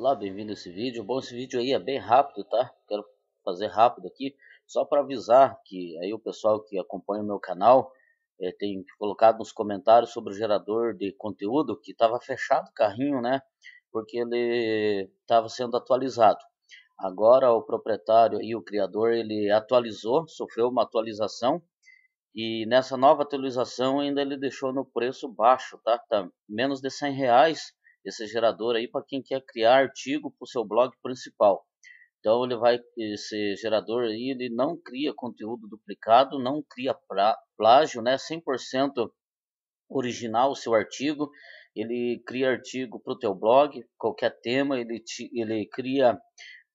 Olá, bem-vindo a esse vídeo. Bom, esse vídeo aí é bem rápido, tá? Quero fazer rápido aqui, só para avisar que aí o pessoal que acompanha o meu canal é, tem colocado nos comentários sobre o gerador de conteúdo que estava fechado o carrinho, né? Porque ele estava sendo atualizado. Agora o proprietário e o criador ele atualizou, sofreu uma atualização e nessa nova atualização ainda ele deixou no preço baixo, tá? tá menos de 100 reais esse gerador aí para quem quer criar artigo para o seu blog principal. Então ele vai esse gerador aí ele não cria conteúdo duplicado, não cria plágio, né? 100% original o seu artigo. Ele cria artigo para o teu blog, qualquer tema, ele te, ele cria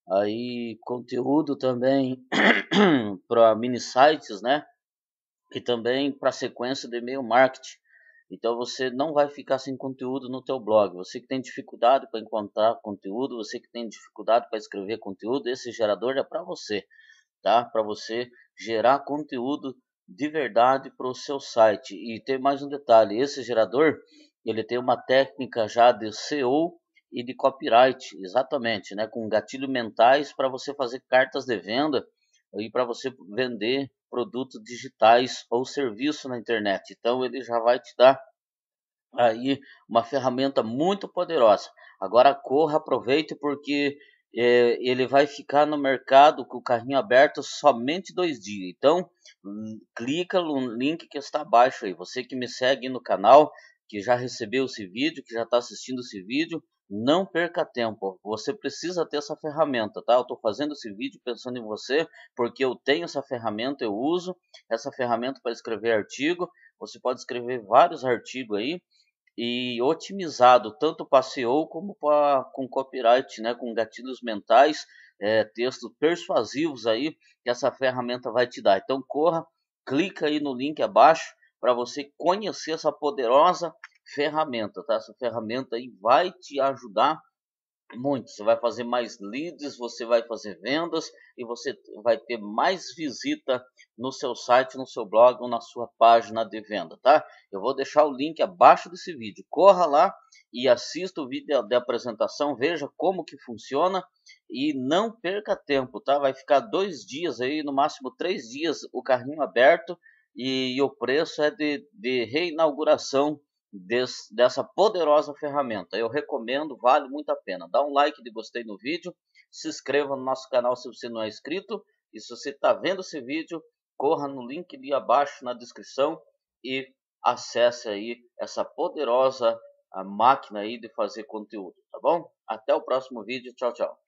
aí conteúdo também para mini sites, né? E também para sequência de e-mail marketing. Então você não vai ficar sem conteúdo no teu blog. Você que tem dificuldade para encontrar conteúdo, você que tem dificuldade para escrever conteúdo, esse gerador é para você, tá? Para você gerar conteúdo de verdade para o seu site. E tem mais um detalhe, esse gerador, ele tem uma técnica já de SEO e de copyright, exatamente, né? Com gatilhos mentais para você fazer cartas de venda e para você vender produtos digitais ou serviço na internet. Então ele já vai te dar aí uma ferramenta muito poderosa. Agora corra, aproveite porque é, ele vai ficar no mercado com o carrinho aberto somente dois dias. Então hum, clica no link que está abaixo aí. Você que me segue no canal, que já recebeu esse vídeo, que já está assistindo esse vídeo, não perca tempo, você precisa ter essa ferramenta, tá? Eu estou fazendo esse vídeo pensando em você, porque eu tenho essa ferramenta, eu uso essa ferramenta para escrever artigo. Você pode escrever vários artigos aí e otimizado tanto para SEO como pra, com copyright, né? Com gatilhos mentais, é, textos persuasivos aí que essa ferramenta vai te dar. Então corra, clica aí no link abaixo para você conhecer essa poderosa ferramenta, tá? Essa ferramenta aí vai te ajudar muito. Você vai fazer mais leads, você vai fazer vendas e você vai ter mais visita no seu site, no seu blog ou na sua página de venda, tá? Eu vou deixar o link abaixo desse vídeo. Corra lá e assista o vídeo da apresentação, veja como que funciona e não perca tempo, tá? Vai ficar dois dias aí, no máximo três dias, o carrinho aberto e, e o preço é de, de reinauguração des, dessa poderosa ferramenta. Eu recomendo, vale muito a pena. Dá um like de gostei no vídeo, se inscreva no nosso canal se você não é inscrito. E se você está vendo esse vídeo, corra no link ali abaixo na descrição e acesse aí essa poderosa máquina aí de fazer conteúdo, tá bom? Até o próximo vídeo, tchau, tchau.